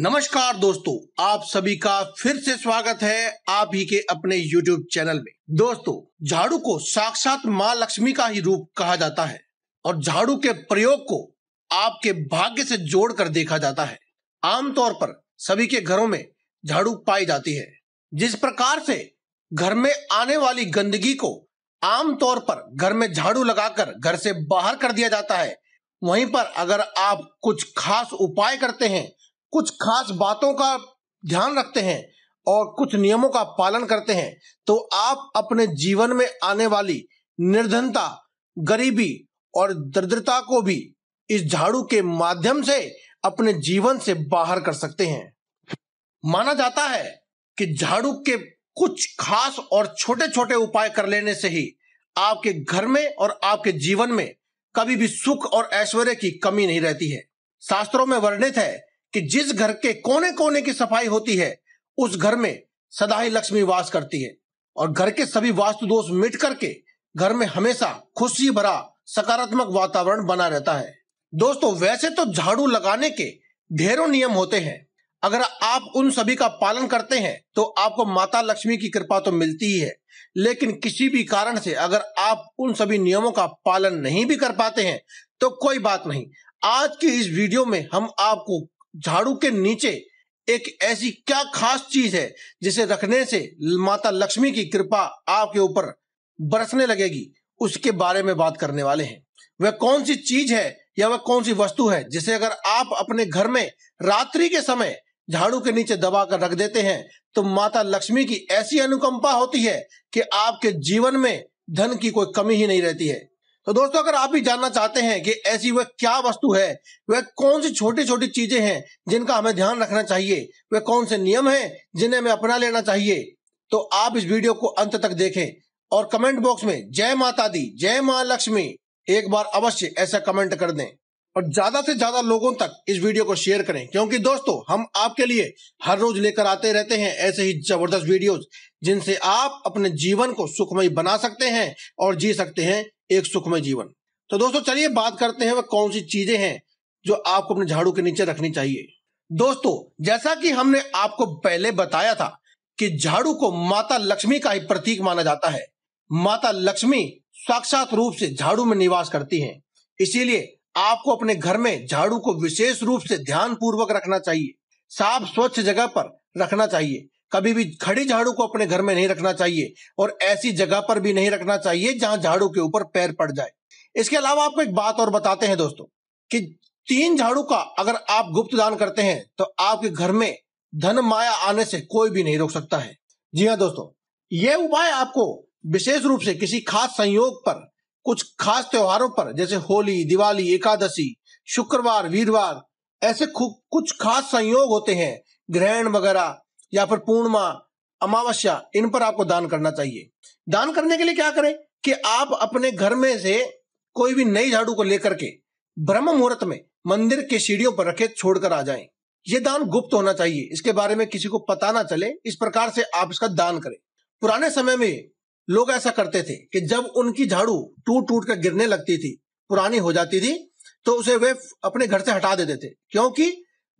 नमस्कार दोस्तों आप सभी का फिर से स्वागत है आप ही के अपने YouTube चैनल में दोस्तों झाड़ू को साक्षात माँ लक्ष्मी का ही रूप कहा जाता है और झाड़ू के प्रयोग को आपके भाग्य से जोड़कर देखा जाता है आमतौर पर सभी के घरों में झाड़ू पाई जाती है जिस प्रकार से घर में आने वाली गंदगी को आमतौर पर घर में झाड़ू लगाकर घर से बाहर कर दिया जाता है वहीं पर अगर आप कुछ खास उपाय करते हैं कुछ खास बातों का ध्यान रखते हैं और कुछ नियमों का पालन करते हैं तो आप अपने जीवन में आने वाली निर्धनता गरीबी और दरिद्रता को भी इस झाड़ू के माध्यम से अपने जीवन से बाहर कर सकते हैं माना जाता है कि झाड़ू के कुछ खास और छोटे छोटे उपाय कर लेने से ही आपके घर में और आपके जीवन में कभी भी सुख और ऐश्वर्य की कमी नहीं रहती है शास्त्रों में वर्णित है कि जिस घर के कोने कोने की सफाई होती है उस घर में सदा ही लक्ष्मी वास करती है और घर के सभी वास्तु दोष मिट करके घर में हमेशा खुशी भरा सकारात्मक वातावरण बना रहता है दोस्तों वैसे तो झाड़ू लगाने के ढेरों नियम होते हैं अगर आप उन सभी का पालन करते हैं तो आपको माता लक्ष्मी की कृपा तो मिलती ही है लेकिन किसी भी कारण से अगर आप उन सभी नियमों का पालन नहीं भी कर पाते हैं तो कोई बात नहीं आज की इस वीडियो में हम आपको झाड़ू के नीचे एक ऐसी क्या खास चीज है जिसे रखने से माता लक्ष्मी की कृपा आपके ऊपर बरसने लगेगी उसके बारे में बात करने वाले हैं वह कौन सी चीज है या वह कौन सी वस्तु है जिसे अगर आप अपने घर में रात्रि के समय झाड़ू के नीचे दबा कर रख देते हैं तो माता लक्ष्मी की ऐसी अनुकंपा होती है कि आपके जीवन में धन की कोई कमी ही नहीं रहती है तो दोस्तों अगर आप भी जानना चाहते हैं कि ऐसी वह क्या वस्तु है वह कौन सी छोटी छोटी चीजें हैं जिनका हमें ध्यान रखना चाहिए वह कौन से नियम हैं जिन्हें हमें अपना लेना चाहिए तो आप इस वीडियो को अंत तक देखें और कमेंट बॉक्स में जय माता दी जय माँ लक्ष्मी एक बार अवश्य ऐसा कमेंट कर दें और ज्यादा से ज्यादा लोगों तक इस वीडियो को शेयर करें क्योंकि दोस्तों हम आपके लिए हर रोज लेकर आते रहते हैं ऐसे ही जबरदस्त वीडियोस जिनसे आप अपने जीवन को सुखमय बना सकते हैं और जी सकते हैं एक सुखमय जीवन तो दोस्तों चलिए बात करते हैं वह कौन सी चीजें हैं जो आपको अपने झाड़ू के नीचे रखनी चाहिए दोस्तों जैसा कि हमने आपको पहले बताया था कि झाड़ू को माता लक्ष्मी का ही प्रतीक माना जाता है माता लक्ष्मी साक्षात रूप से झाड़ू में निवास करती हैं इसीलिए आपको अपने घर में झाड़ू को विशेष रूप से ध्यान पूर्वक रखना चाहिए साफ स्वच्छ जगह पर रखना चाहिए कभी भी खड़ी झाड़ू को अपने घर में नहीं रखना चाहिए और ऐसी जगह पर भी नहीं रखना चाहिए जहां झाड़ू के ऊपर पैर पड़ जाए इसके अलावा आपको एक बात और बताते हैं दोस्तों कि तीन झाड़ू का अगर आप गुप्त दान करते हैं तो आपके घर में धन माया आने से कोई भी नहीं रोक सकता है जी हाँ दोस्तों ये उपाय आपको विशेष रूप से किसी खास संयोग पर कुछ खास त्योहारों पर जैसे होली दिवाली एकादशी शुक्रवार वीरवार ऐसे कुछ खास संयोग होते हैं ग्रहण वगैरह या फिर पूर्णमा अमावस्या इन पर आपको दान करना चाहिए दान करने के लिए क्या करें कि आप अपने घर में से कोई भी नई झाड़ू को लेकर के ब्रह्म मुहूर्त में मंदिर के सीढ़ियों पर रखे छोड़कर आ जाएं ये दान गुप्त होना चाहिए इसके बारे में किसी को पता ना चले इस प्रकार से आप इसका दान करें पुराने समय में लोग ऐसा करते थे कि जब उनकी झाड़ू टूट टूट कर गिरने लगती थी पुरानी हो जाती थी तो उसे वे अपने घर से हटा देते थे क्योंकि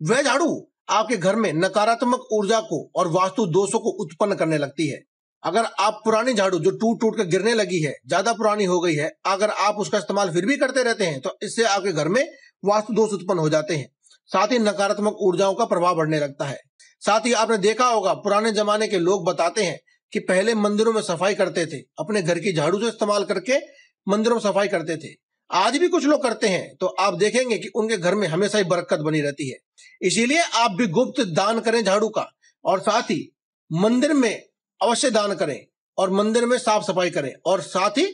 वह झाड़ू आपके घर में नकारात्मक ऊर्जा को और वास्तु दोषों को उत्पन्न करने लगती है अगर आप पुरानी झाड़ू जो टूट टूट कर गिरने लगी है ज्यादा पुरानी हो गई है अगर आप उसका इस्तेमाल फिर भी करते रहते हैं तो इससे आपके घर में वास्तु दोष उत्पन्न हो जाते हैं साथ ही नकारात्मक ऊर्जाओं का प्रभाव बढ़ने लगता है साथ ही आपने देखा होगा पुराने जमाने के लोग बताते हैं कि पहले मंदिरों में सफाई करते थे अपने घर की झाड़ू से इस्तेमाल करके मंदिरों में सफाई करते थे आज भी कुछ लोग करते हैं तो आप देखेंगे कि उनके घर में हमेशा ही बरकत बनी रहती है इसीलिए आप भी गुप्त दान करें झाड़ू का और साथ ही मंदिर में अवश्य दान करें और मंदिर में साफ सफाई करें और साथ ही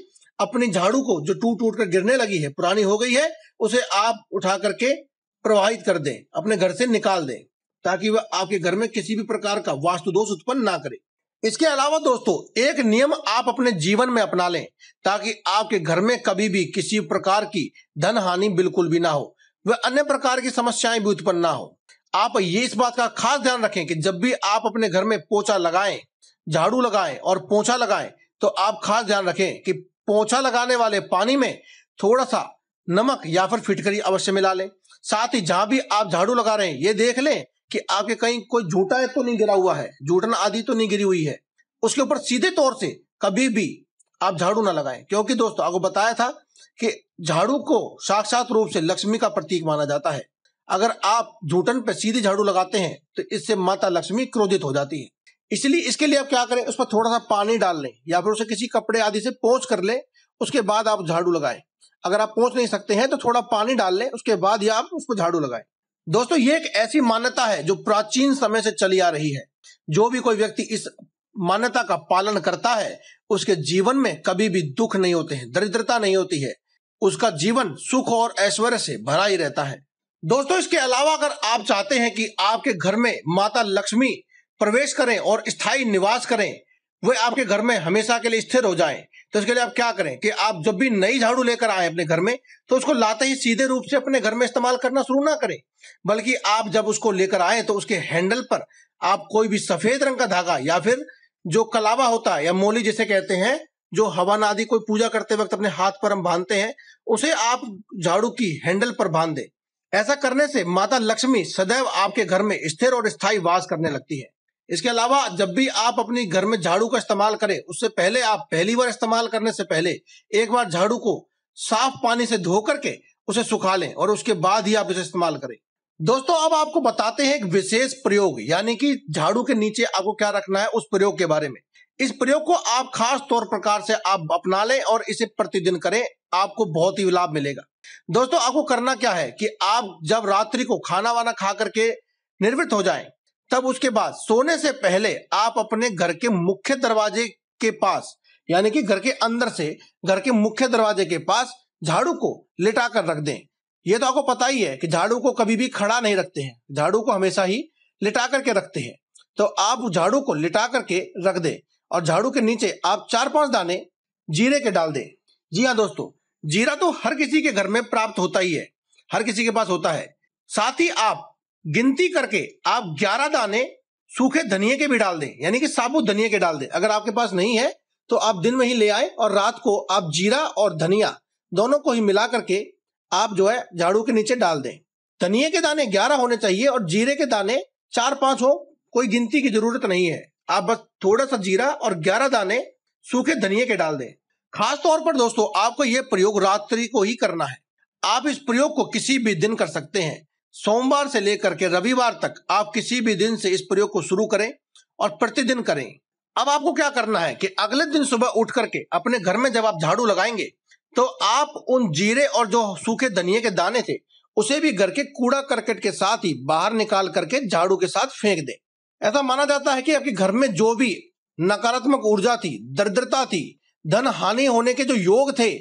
अपनी झाड़ू को जो टूट टूट कर गिरने लगी है पुरानी हो गई है उसे आप उठा करके प्रवाहित कर दें अपने घर से निकाल दें ताकि वह आपके घर में किसी भी प्रकार का वास्तु दोष उत्पन्न ना करे इसके अलावा दोस्तों एक नियम आप अपने जीवन में अपना लें ताकि आपके घर में कभी भी किसी प्रकार की धन हानि बिल्कुल भी ना हो वह अन्य प्रकार की समस्याएं भी उत्पन्न ना हो आप ये इस बात का खास ध्यान रखें कि जब भी आप अपने घर में पोछा लगाएं झाड़ू लगाएं और पोछा लगाएं तो आप खास ध्यान रखें कि पोछा लगाने वाले पानी में थोड़ा सा नमक या फिर फिटकरी अवश्य मिला लें साथ ही जहां भी आप झाड़ू लगा रहे हैं ये देख लें कि आपके कहीं कोई झूठा तो नहीं गिरा हुआ है झूठन आदि तो नहीं गिरी हुई है उसके ऊपर सीधे तौर से कभी भी आप झाड़ू ना लगाएं क्योंकि दोस्तों आपको बताया था कि झाड़ू को साक्षात रूप से लक्ष्मी का प्रतीक माना जाता है अगर आप झूठन पर सीधे झाड़ू लगाते हैं तो इससे माता लक्ष्मी क्रोधित हो जाती है इसलिए इसके लिए आप क्या करें उस पर थोड़ा सा पानी डाल लें या फिर उसे किसी कपड़े आदि से पोंछ कर लें उसके बाद आप झाड़ू लगाएं अगर आप पोंछ नहीं सकते हैं तो थोड़ा पानी डाल लें उसके बाद ही आप उसको झाड़ू लगाएं दोस्तों ये एक ऐसी मान्यता है जो प्राचीन समय से चली आ रही है जो भी कोई व्यक्ति इस मान्यता का पालन करता है उसके जीवन में कभी भी दुख नहीं होते हैं दरिद्रता नहीं होती है उसका जीवन सुख और ऐश्वर्य से भरा ही रहता है दोस्तों इसके अलावा अगर आप चाहते हैं कि आपके घर में माता लक्ष्मी प्रवेश करें और स्थायी निवास करें वे आपके घर में हमेशा के लिए स्थिर हो जाए तो इसके लिए आप क्या करें कि आप जब भी नई झाड़ू लेकर आए अपने घर में तो उसको लाते ही सीधे रूप से अपने घर में इस्तेमाल करना शुरू ना करें बल्कि आप जब उसको लेकर आए तो उसके हैंडल पर आप कोई भी सफेद रंग का धागा या फिर जो कलावा होता है या मोली जिसे कहते हैं जो हवन आदि कोई पूजा करते वक्त अपने हाथ पर हम बांधते हैं उसे आप झाड़ू की हैंडल पर बांध दे ऐसा करने से माता लक्ष्मी सदैव आपके घर में स्थिर और स्थायी वास करने लगती है इसके अलावा जब भी आप अपने घर में झाड़ू का इस्तेमाल करें उससे पहले आप पहली बार इस्तेमाल करने से पहले एक बार झाड़ू को साफ पानी से धो करके उसे सुखा लें और उसके बाद ही आप इसे इस्तेमाल करें दोस्तों अब आपको बताते हैं एक विशेष प्रयोग यानी कि झाड़ू के नीचे आपको क्या रखना है उस प्रयोग के बारे में इस प्रयोग को आप खास तौर प्रकार से आप अपना लें और इसे प्रतिदिन करें आपको बहुत ही लाभ मिलेगा दोस्तों आपको करना क्या है कि आप जब रात्रि को खाना वाना खा करके निर्वृत्त हो जाएं तब उसके बाद सोने से पहले आप अपने घर के मुख्य दरवाजे के पास यानी कि घर के अंदर से घर के मुख्य दरवाजे के पास झाड़ू को लिटा कर रख दें ये तो आपको पता ही है कि झाड़ू को कभी भी खड़ा नहीं रखते हैं झाड़ू को हमेशा ही लिटा करके रखते हैं तो आप झाड़ू को लिटा करके रख दें और झाड़ू के नीचे आप चार पांच दाने जीरे के डाल दें जी हाँ दोस्तों जीरा तो हर किसी के घर में प्राप्त होता ही है हर किसी के पास होता है साथ ही आप गिनती करके आप 11 दाने सूखे धनिए के भी डाल दें यानी कि साबुत धनिए के डाल दें अगर आपके पास नहीं है तो आप दिन में ही ले आए और रात को आप जीरा और धनिया दोनों को ही मिला करके आप जो है झाड़ू के नीचे डाल दें धनिए के दाने ग्यारह होने चाहिए और जीरे के दाने चार पांच हो कोई गिनती की जरूरत नहीं है आप बस थोड़ा सा जीरा और ग्यारह दाने सूखे धनिए के डाल दें खास तौर पर दोस्तों आपको यह प्रयोग रात्रि को ही करना है आप इस प्रयोग को किसी भी दिन कर सकते हैं सोमवार से लेकर के रविवार तक आप किसी भी दिन से इस प्रयोग को शुरू करें और प्रतिदिन करें अब आपको क्या करना है कि अगले दिन सुबह उठ करके अपने घर में जब आप झाड़ू लगाएंगे तो आप उन जीरे और जो सूखे धनिए के दाने थे उसे भी घर के कूड़ा करकट के साथ ही बाहर निकाल करके झाड़ू के साथ फेंक दें ऐसा माना जाता है कि आपके घर में जो भी नकारात्मक ऊर्जा थी दरिद्रता थी धन हानि होने के जो योग थे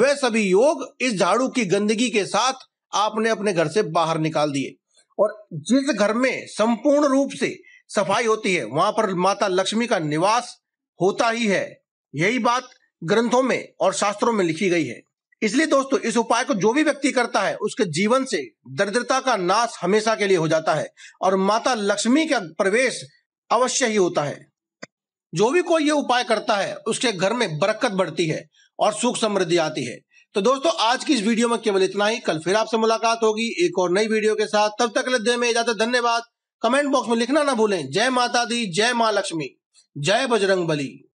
वह सभी योग इस झाड़ू की गंदगी के साथ आपने अपने घर से बाहर निकाल दिए और जिस घर में संपूर्ण रूप से सफाई होती है वहां पर माता लक्ष्मी का निवास होता ही है यही बात ग्रंथों में और शास्त्रों में लिखी गई है इसलिए दोस्तों इस उपाय को जो भी व्यक्ति करता है उसके जीवन से दरिद्रता का नाश हमेशा के लिए हो जाता है और माता लक्ष्मी का प्रवेश अवश्य ही होता है जो भी कोई ये उपाय करता है उसके घर में बरकत बढ़ती है और सुख समृद्धि आती है तो दोस्तों आज की इस वीडियो में केवल इतना ही कल फिर आपसे मुलाकात होगी एक और नई वीडियो के साथ तब तक लद्दे में इजाजत धन्यवाद कमेंट बॉक्स में लिखना ना भूलें जय माता दी जय माँ लक्ष्मी जय बजरंग बली